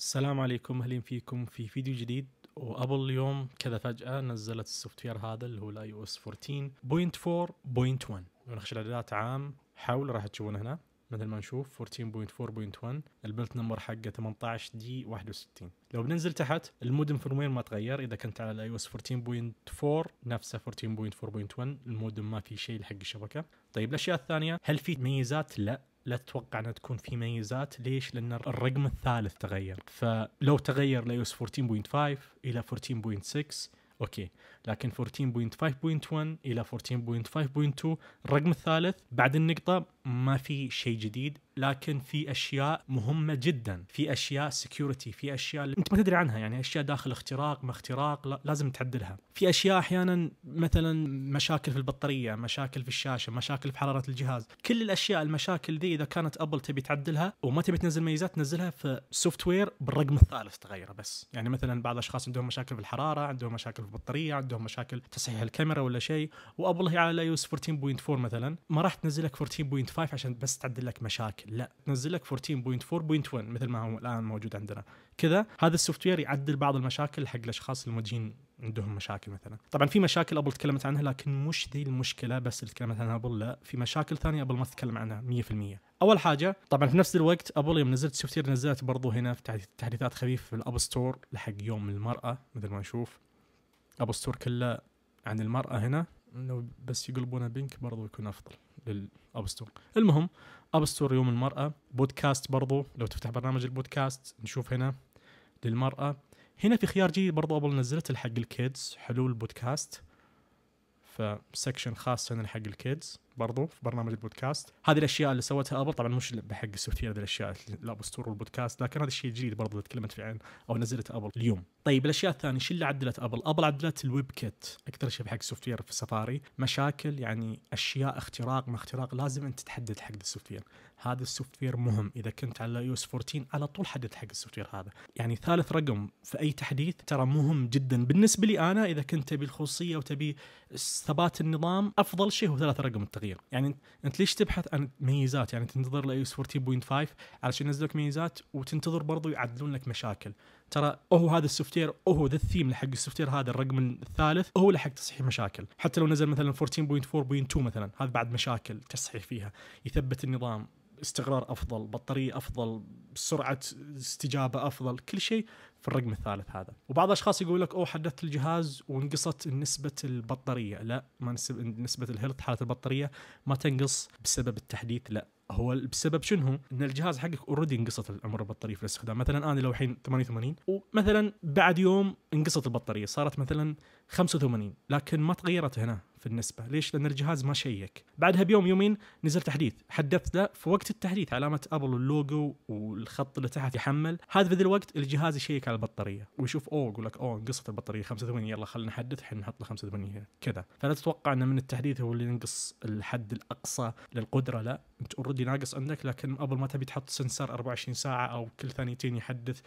السلام عليكم اهلا فيكم في فيديو جديد وابل اليوم كذا فجاه نزلت السوفت وير هذا اللي هو الاي او اس 14.4.1 من الاعدادات عام حول راح تشوفون هنا مثل ما نشوف 14.4.1 البلت نمبر حقه 18 دي 61 لو بننزل تحت المودم فيرموير ما تغير اذا كنت على الاي او اس 14.4 نفسه 14.4.1 المودم ما في شيء لحق الشبكه طيب الاشياء الثانيه هل في ميزات لا لا تتوقع انها تكون في ميزات ليش؟ لان الرقم الثالث تغير فلو تغير لاي 14.5 الى 14.6 اوكي لكن 14.5.1 الى 14.5.2 الرقم الثالث بعد النقطه ما في شيء جديد لكن في اشياء مهمه جدا في اشياء سكيورتي في اشياء انت ما تدري عنها يعني اشياء داخل اختراق ما اختراق لازم تعدلها في اشياء احيانا مثلا مشاكل في البطاريه مشاكل في الشاشه مشاكل في حراره الجهاز كل الاشياء المشاكل ذي اذا كانت ابل تبي تعدلها وما تبي تنزل ميزات تنزلها في سوفت وير بالرقم الثالث تغيره بس يعني مثلا بعض الاشخاص عندهم مشاكل في الحراره عندهم مشاكل في البطاريه عندهم مشاكل تصحيح الكاميرا ولا شيء وابل هي على يوسف 14.4 مثلا ما راح تنزلك 14.4 14.5 عشان بس تعدل لك مشاكل لا تنزل لك 14.4.1 مثل ما هو الان موجود عندنا كذا هذا السوفت وير يعدل بعض المشاكل حق الاشخاص المواجهين عندهم مشاكل مثلا طبعا في مشاكل ابل تكلمت عنها لكن مش ذي المشكله بس اللي تكلمت عنها ابل لا في مشاكل ثانيه ابل ما تتكلم عنها 100% اول حاجه طبعا في نفس الوقت ابل يوم نزلت سوفت وير نزلت برضو هنا في تحديثات خفيفه في الاب ستور لحق يوم المراه مثل ما نشوف اب ستور كله عن المراه هنا لو بس يقلبونه بينك برضو يكون افضل للاب ستور المهم اب ستور يوم المراه بودكاست برضو لو تفتح برنامج البودكاست نشوف هنا للمراه هنا في خيار جديد برضو ابل نزلت حق الكيدز حلول البودكاست فسكشن خاص هنا حق الكيدز برضو في برنامج البودكاست هذه الاشياء اللي سوتها ابل طبعا مش بحق السوفتير هذه الاشياء الاب ستور والبودكاست لكن هذا الشيء الجديد برضو اللي تكلمت فيه عن او نزلت ابل اليوم طيب الاشياء الثانيه شو اللي عدلت ابل ابل عدلت الويب كيت اكثر شيء بحق السوفتير في سفاري مشاكل يعني اشياء اختراق ما اختراق لازم انت تحدد حق السوفتير هذا السوفتوير مهم اذا كنت على يو اس 14 على طول حدد حق السوفتوير هذا يعني ثالث رقم في اي تحديث ترى مهم جدا بالنسبه لي انا اذا كنت تبي الخصوصيه وتبي ثبات النظام افضل شيء هو ثالث رقم التغيير كثير يعني انت ليش تبحث عن ميزات يعني تنتظر لاي 14.5 علشان ينزل لك ميزات وتنتظر برضو يعدلون لك مشاكل ترى هو هذا السوفت وير هو ذا الثيم حق السوفت وير هذا الرقم الثالث هو اللي حق تصحيح مشاكل حتى لو نزل مثلا 14.4.2 مثلا هذا بعد مشاكل تصحيح فيها يثبت النظام استقرار افضل بطاريه افضل سرعه استجابه افضل كل شيء في الرقم الثالث هذا وبعض الاشخاص يقول لك اوه حدثت الجهاز ونقصت نسبه البطاريه لا ما نسبه الهيلث حاله البطاريه ما تنقص بسبب التحديث لا هو بسبب شنو ان الجهاز حقك اوريدي انقصت العمر البطاريه في الاستخدام مثلا انا لو الحين 88 ومثلا بعد يوم انقصت البطاريه صارت مثلا 85 لكن ما تغيرت هنا في النسبه، ليش؟ لان الجهاز ما شيك، بعدها بيوم يومين نزل تحديث، حدثت له في وقت التحديث علامه ابل اللوجو والخط اللي تحت يحمل، هذا في ذي الوقت الجهاز يشيك على البطاريه ويشوف اوه يقول لك اوه نقصت البطاريه 85 يلا خلينا نحدث الحين نحط له 85 كذا، فلا تتوقع انه من التحديث هو اللي ينقص الحد الاقصى للقدره لا، انت اوريدي ناقص عندك لكن ابل ما تبي تحط سنسر 24 ساعه او كل ثانيتين يحدث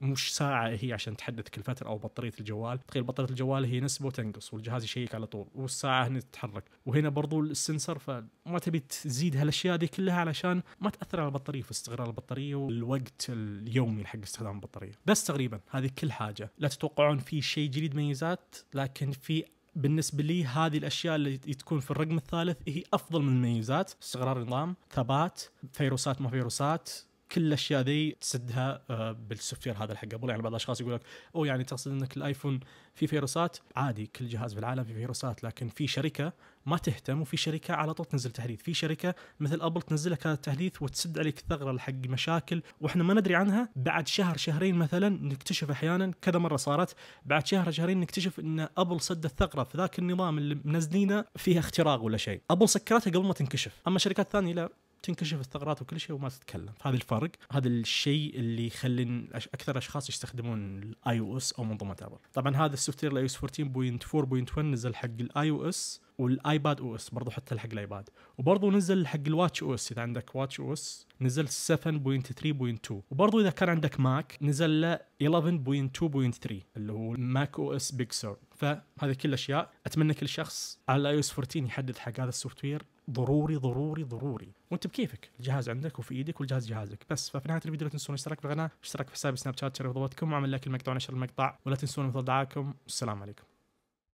مش ساعه هي عشان تحدث كل فتره او بطاريه الجوال تخيل بطاريه الجوال هي نسبه وتنقص والجهاز يشيك على طول والساعه هنا تتحرك وهنا برضو السنسر فما تبي تزيد هالاشياء دي كلها علشان ما تاثر على البطاريه في استغلال البطاريه والوقت اليومي حق استخدام البطاريه بس تقريبا هذه كل حاجه لا تتوقعون في شيء جديد ميزات لكن في بالنسبه لي هذه الاشياء اللي تكون في الرقم الثالث هي افضل من الميزات استقرار النظام ثبات فيروسات ما فيروسات كل الاشياء ذي تسدها آه، بالسوفت هذا حق ابل يعني بعض الاشخاص يقول لك او يعني تقصد انك الايفون في فيروسات عادي كل جهاز في العالم في فيروسات لكن في شركه ما تهتم وفي شركه على طول تنزل تحديث في شركه مثل ابل تنزل لك هذا التحديث وتسد عليك الثغره حق مشاكل واحنا ما ندري عنها بعد شهر شهرين مثلا نكتشف احيانا كذا مره صارت بعد شهر شهرين نكتشف ان ابل سد الثغره في ذاك النظام اللي منزلينه فيها اختراق ولا شيء ابل سكرتها قبل ما تنكشف اما شركات ثانيه لا تنكشف الثغرات وكل شيء وما تتكلم هذا الفرق هذا الشيء اللي يخلي اكثر اشخاص يستخدمون الاي او اس او منظومه ابل طبعا هذا السوفت وير الاي اس 14.4.1 نزل حق الاي او اس والايباد او اس برضه حتى حق الايباد وبرضه نزل حق الواتش او اس اذا عندك واتش او اس نزل 7.3.2 وبرضه اذا كان عندك ماك نزل له 11.2.3 اللي هو ماك او اس بيكسر فهذه كل اشياء اتمنى كل شخص على الاي او اس 14 يحدد حق هذا السوفت وير ضروري ضروري ضروري وانت بكيفك الجهاز عندك وفي ايدك والجهاز جهازك بس ففي نهايه الفيديو لا تنسون الاشتراك بالقناه اشتراك في حسابي سناب شات شاركوا ضواتكم وعمل لايك المقطع ونشر المقطع ولا تنسون مثل دعاكم والسلام عليكم